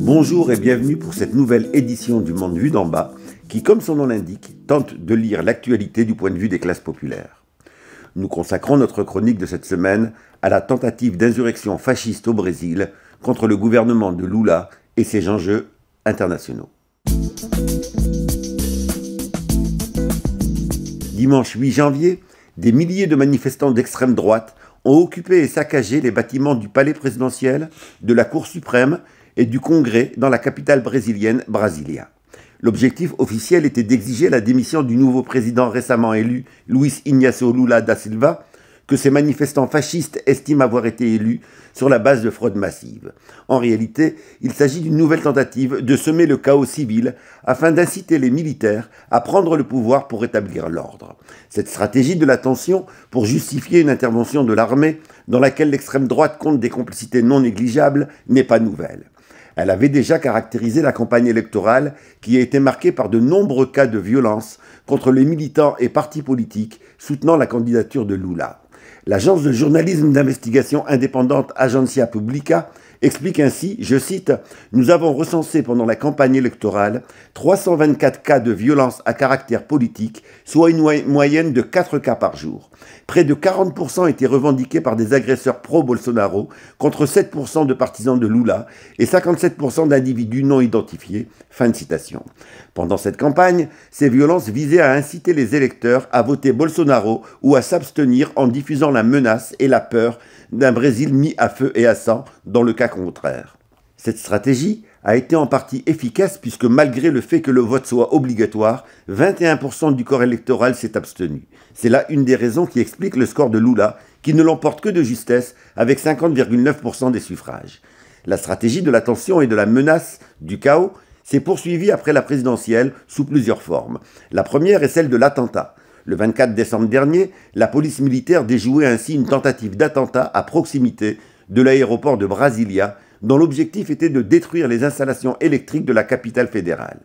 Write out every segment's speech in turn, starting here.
Bonjour et bienvenue pour cette nouvelle édition du Monde vu d'en bas qui, comme son nom l'indique, tente de lire l'actualité du point de vue des classes populaires. Nous consacrons notre chronique de cette semaine à la tentative d'insurrection fasciste au Brésil contre le gouvernement de Lula et ses enjeux internationaux dimanche 8 janvier, des milliers de manifestants d'extrême droite ont occupé et saccagé les bâtiments du palais présidentiel, de la Cour suprême et du Congrès dans la capitale brésilienne, Brasilia. L'objectif officiel était d'exiger la démission du nouveau président récemment élu, Luis Ignacio Lula da Silva, que ces manifestants fascistes estiment avoir été élus sur la base de fraudes massives. En réalité, il s'agit d'une nouvelle tentative de semer le chaos civil afin d'inciter les militaires à prendre le pouvoir pour rétablir l'ordre. Cette stratégie de la tension pour justifier une intervention de l'armée dans laquelle l'extrême droite compte des complicités non négligeables n'est pas nouvelle. Elle avait déjà caractérisé la campagne électorale qui a été marquée par de nombreux cas de violence contre les militants et partis politiques soutenant la candidature de Lula. L'agence de journalisme d'investigation indépendante Agencia Publica explique ainsi, je cite, Nous avons recensé pendant la campagne électorale 324 cas de violence à caractère politique, soit une moyenne de 4 cas par jour. Près de 40% étaient revendiqués par des agresseurs pro-Bolsonaro, contre 7% de partisans de Lula et 57% d'individus non identifiés. Fin de citation. Pendant cette campagne, ces violences visaient à inciter les électeurs à voter Bolsonaro ou à s'abstenir en diffusant la menace et la peur d'un Brésil mis à feu et à sang dans le cas contraire. Cette stratégie a été en partie efficace puisque malgré le fait que le vote soit obligatoire, 21% du corps électoral s'est abstenu. C'est là une des raisons qui explique le score de Lula, qui ne l'emporte que de justesse avec 50,9% des suffrages. La stratégie de la tension et de la menace du chaos s'est poursuivie après la présidentielle sous plusieurs formes. La première est celle de l'attentat. Le 24 décembre dernier, la police militaire déjouait ainsi une tentative d'attentat à proximité de l'aéroport de Brasilia, dont l'objectif était de détruire les installations électriques de la capitale fédérale.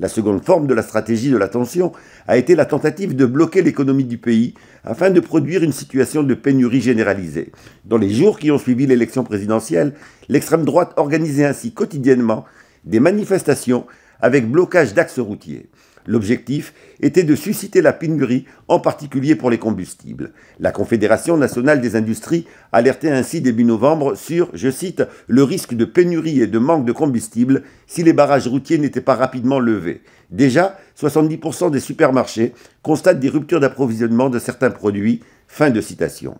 La seconde forme de la stratégie de l'attention a été la tentative de bloquer l'économie du pays afin de produire une situation de pénurie généralisée. Dans les jours qui ont suivi l'élection présidentielle, l'extrême droite organisait ainsi quotidiennement des manifestations avec blocage d'axes routiers. L'objectif était de susciter la pénurie, en particulier pour les combustibles. La Confédération nationale des industries alertait ainsi début novembre sur, je cite, le risque de pénurie et de manque de combustible si les barrages routiers n'étaient pas rapidement levés. Déjà, 70% des supermarchés constatent des ruptures d'approvisionnement de certains produits. Fin de citation.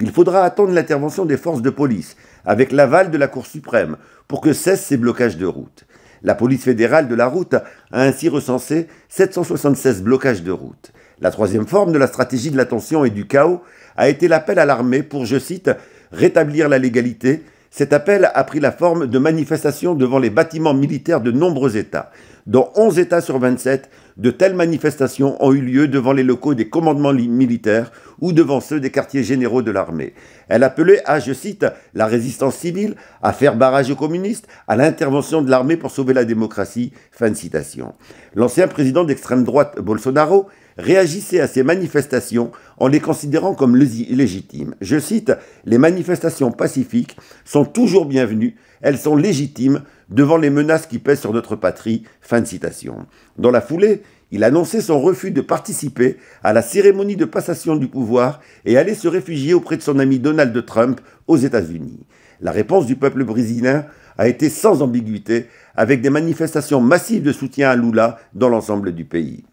Il faudra attendre l'intervention des forces de police, avec l'aval de la Cour suprême, pour que cessent ces blocages de route. La police fédérale de la route a ainsi recensé 776 blocages de route. La troisième forme de la stratégie de l'attention et du chaos a été l'appel à l'armée pour, je cite, rétablir la légalité cet appel a pris la forme de manifestations devant les bâtiments militaires de nombreux États. Dans 11 États sur 27, de telles manifestations ont eu lieu devant les locaux des commandements militaires ou devant ceux des quartiers généraux de l'armée. Elle appelait à, je cite, la résistance civile, à faire barrage aux communistes, à l'intervention de l'armée pour sauver la démocratie. Fin de citation. L'ancien président d'extrême droite Bolsonaro réagissait à ces manifestations en les considérant comme légitimes. Je cite, Les manifestations pacifiques sont toujours bienvenues, elles sont légitimes devant les menaces qui pèsent sur notre patrie. Fin de citation. Dans la foulée, il annonçait son refus de participer à la cérémonie de passation du pouvoir et allait se réfugier auprès de son ami Donald Trump aux États-Unis. La réponse du peuple brésilien a été sans ambiguïté, avec des manifestations massives de soutien à Lula dans l'ensemble du pays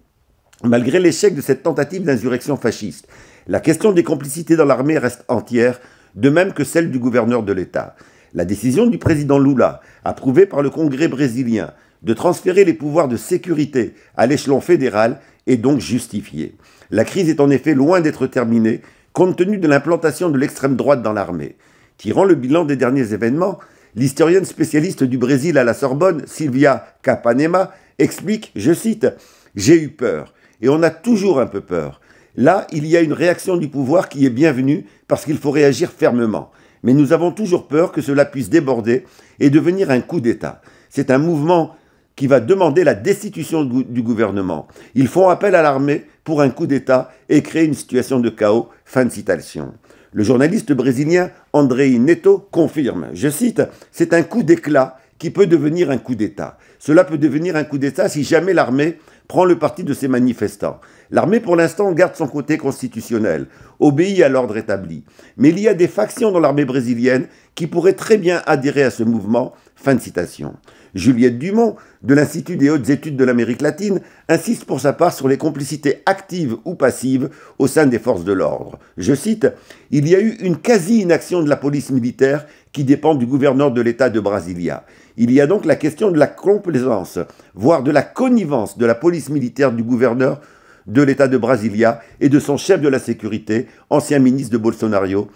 malgré l'échec de cette tentative d'insurrection fasciste. La question des complicités dans l'armée reste entière, de même que celle du gouverneur de l'État. La décision du président Lula, approuvée par le Congrès brésilien, de transférer les pouvoirs de sécurité à l'échelon fédéral est donc justifiée. La crise est en effet loin d'être terminée, compte tenu de l'implantation de l'extrême droite dans l'armée. Tirant le bilan des derniers événements, l'historienne spécialiste du Brésil à la Sorbonne, Silvia Capanema, explique, je cite, J'ai eu peur. Et on a toujours un peu peur. Là, il y a une réaction du pouvoir qui est bienvenue parce qu'il faut réagir fermement. Mais nous avons toujours peur que cela puisse déborder et devenir un coup d'État. C'est un mouvement qui va demander la destitution du gouvernement. Ils font appel à l'armée pour un coup d'État et créer une situation de chaos. Fin de citation. Le journaliste brésilien André Neto confirme, je cite, C'est un coup d'éclat qui peut devenir un coup d'État. Cela peut devenir un coup d'État si jamais l'armée prend le parti de ses manifestants. L'armée, pour l'instant, garde son côté constitutionnel, obéit à l'ordre établi. Mais il y a des factions dans l'armée brésilienne qui pourraient très bien adhérer à ce mouvement Fin de citation. Juliette Dumont, de l'Institut des hautes études de l'Amérique latine, insiste pour sa part sur les complicités actives ou passives au sein des forces de l'ordre. Je cite Il y a eu une quasi-inaction de la police militaire qui dépend du gouverneur de l'État de Brasilia. Il y a donc la question de la complaisance, voire de la connivence de la police militaire du gouverneur de l'État de Brasilia et de son chef de la sécurité, ancien ministre de Bolsonaro.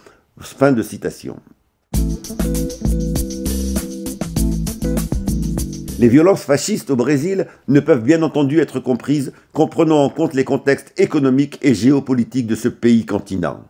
Fin de citation. Les violences fascistes au Brésil ne peuvent bien entendu être comprises qu'en prenant en compte les contextes économiques et géopolitiques de ce pays continent.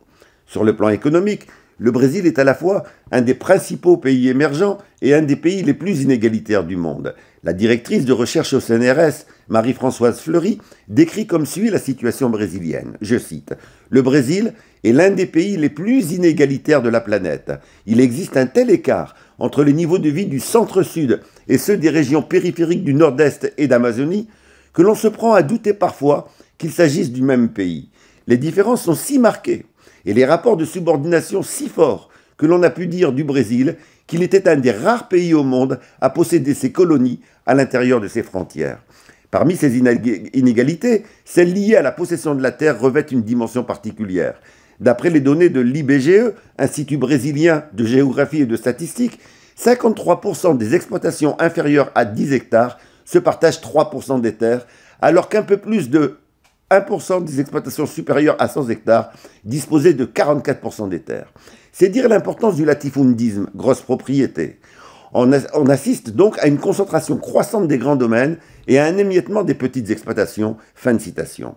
Sur le plan économique, le Brésil est à la fois un des principaux pays émergents et un des pays les plus inégalitaires du monde. La directrice de recherche au CNRS, Marie-Françoise Fleury, décrit comme suit la situation brésilienne. Je cite Le Brésil est l'un des pays les plus inégalitaires de la planète. Il existe un tel écart entre les niveaux de vie du centre-sud et ceux des régions périphériques du nord-est et d'Amazonie que l'on se prend à douter parfois qu'il s'agisse du même pays. Les différences sont si marquées et les rapports de subordination si forts que l'on a pu dire du Brésil qu'il était un des rares pays au monde à posséder ses colonies à l'intérieur de ses frontières. Parmi ces inégalités, celles liées à la possession de la terre revêtent une dimension particulière. D'après les données de l'IBGE, Institut brésilien de géographie et de statistique, 53% des exploitations inférieures à 10 hectares se partagent 3% des terres, alors qu'un peu plus de 1% des exploitations supérieures à 100 hectares disposaient de 44% des terres. C'est dire l'importance du latifundisme, grosse propriété. On, on, assiste donc à une concentration croissante des grands domaines et à un émiettement des petites exploitations. Fin de citation.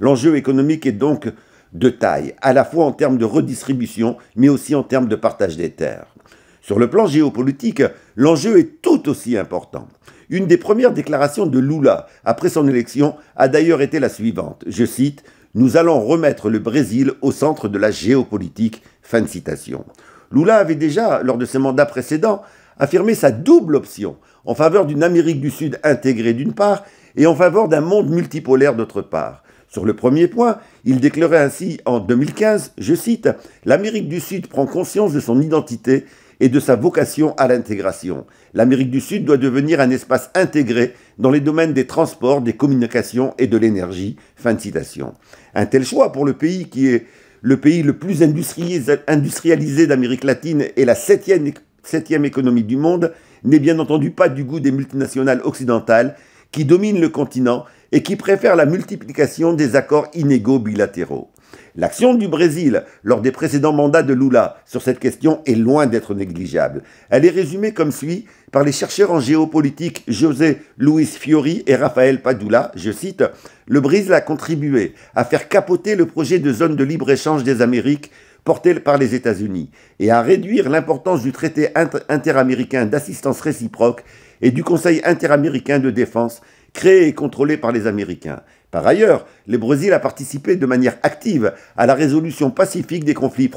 L'enjeu économique est donc de taille, à la fois en termes de redistribution, mais aussi en termes de partage des terres. Sur le plan géopolitique, l'enjeu est tout aussi important. Une des premières déclarations de Lula après son élection a d'ailleurs été la suivante. Je cite Nous allons remettre le Brésil au centre de la géopolitique. Fin de citation. Lula avait déjà, lors de ses mandats précédents, affirmé sa double option en faveur d'une Amérique du Sud intégrée d'une part et en faveur d'un monde multipolaire d'autre part. Sur le premier point, il déclarait ainsi en 2015, je cite, L'Amérique du Sud prend conscience de son identité et de sa vocation à l'intégration. L'Amérique du Sud doit devenir un espace intégré dans les domaines des transports, des communications et de l'énergie. Fin de citation. Un tel choix pour le pays qui est le pays le plus industrialisé d'Amérique latine et la septième, septième économie du monde n'est bien entendu pas du goût des multinationales occidentales qui dominent le continent et qui préfère la multiplication des accords inégaux bilatéraux. L'action du Brésil lors des précédents mandats de Lula sur cette question est loin d'être négligeable. Elle est résumée comme suit par les chercheurs en géopolitique José Luis Fiori et Rafael Padula, je cite, Le Brésil a contribué à faire capoter le projet de zone de libre-échange des Amériques porté par les États-Unis et à réduire l'importance du traité interaméricain d'assistance réciproque et du Conseil interaméricain de défense créé et contrôlé par les Américains. Par ailleurs, le Brésil a participé de manière active à la résolution pacifique des conflits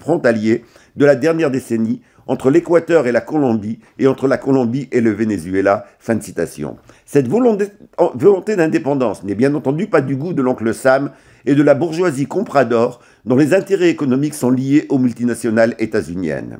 frontaliers de la dernière décennie entre l'Équateur et la Colombie et entre la Colombie et le Venezuela. Fin de citation. Cette volonté d'indépendance n'est bien entendu pas du goût de l'oncle Sam et de la bourgeoisie comprador dont les intérêts économiques sont liés aux multinationales états-uniennes.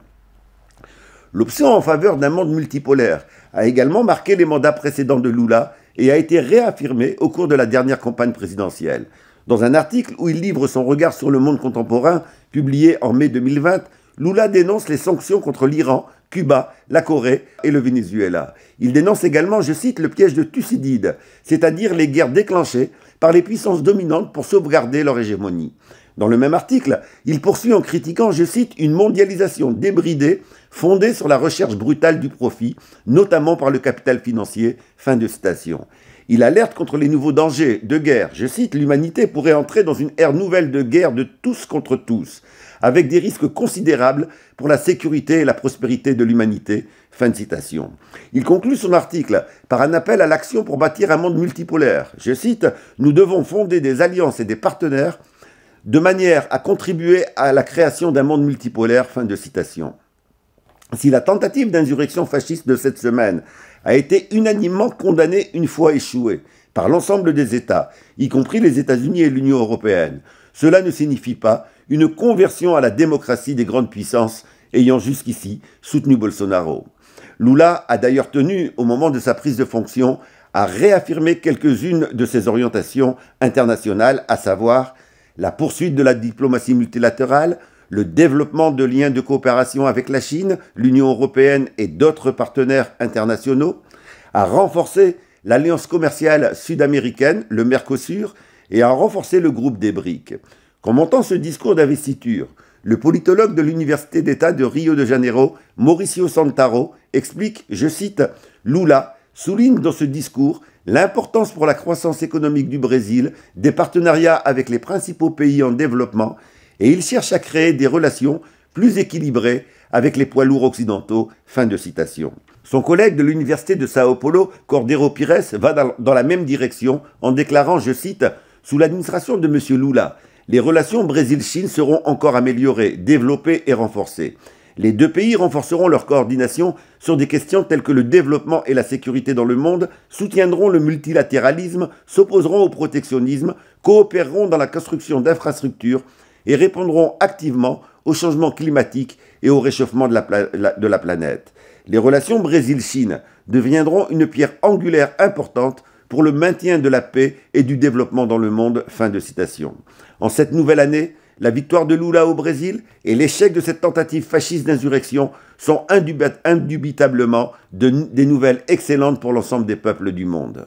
L'option en faveur d'un monde multipolaire a également marqué les mandats précédents de Lula et a été réaffirmé au cours de la dernière campagne présidentielle. Dans un article où il livre son regard sur le monde contemporain, publié en mai 2020, Lula dénonce les sanctions contre l'Iran, Cuba, la Corée et le Venezuela. Il dénonce également, je cite, le piège de Thucydide, c'est-à-dire les guerres déclenchées par les puissances dominantes pour sauvegarder leur hégémonie. Dans le même article, il poursuit en critiquant, je cite, une mondialisation débridée fondé sur la recherche brutale du profit, notamment par le capital financier. Fin de citation. Il alerte contre les nouveaux dangers de guerre. Je cite, l'humanité pourrait entrer dans une ère nouvelle de guerre de tous contre tous, avec des risques considérables pour la sécurité et la prospérité de l'humanité. Fin de citation. Il conclut son article par un appel à l'action pour bâtir un monde multipolaire. Je cite, nous devons fonder des alliances et des partenaires de manière à contribuer à la création d'un monde multipolaire. Fin de citation. Si la tentative d'insurrection fasciste de cette semaine a été unanimement condamnée une fois échouée par l'ensemble des États, y compris les États-Unis et l'Union européenne, cela ne signifie pas une conversion à la démocratie des grandes puissances ayant jusqu'ici soutenu Bolsonaro. Lula a d'ailleurs tenu, au moment de sa prise de fonction, à réaffirmer quelques-unes de ses orientations internationales, à savoir la poursuite de la diplomatie multilatérale, le développement de liens de coopération avec la Chine, l'Union européenne et d'autres partenaires internationaux, à renforcé l'alliance commerciale sud-américaine, le Mercosur, et à renforcé le groupe des BRIC. Comme ce discours d'investiture, le politologue de l'Université d'État de Rio de Janeiro, Mauricio Santaro, explique, je cite, Lula souligne dans ce discours l'importance pour la croissance économique du Brésil des partenariats avec les principaux pays en développement et il cherche à créer des relations plus équilibrées avec les poids lourds occidentaux. Fin de citation. Son collègue de l'université de Sao Paulo, Cordero Pires, va dans la même direction en déclarant, je cite, Sous l'administration de M. Lula, les relations Brésil-Chine seront encore améliorées, développées et renforcées. Les deux pays renforceront leur coordination sur des questions telles que le développement et la sécurité dans le monde, soutiendront le multilatéralisme, s'opposeront au protectionnisme, coopéreront dans la construction d'infrastructures, et répondront activement au changement climatique et au réchauffement de la, planète. Les relations Brésil-Chine deviendront une pierre angulaire importante pour le maintien de la paix et du développement dans le monde. Fin de citation. En cette nouvelle année, la victoire de Lula au Brésil et l'échec de cette tentative fasciste d'insurrection sont indubitablement des nouvelles excellentes pour l'ensemble des peuples du monde.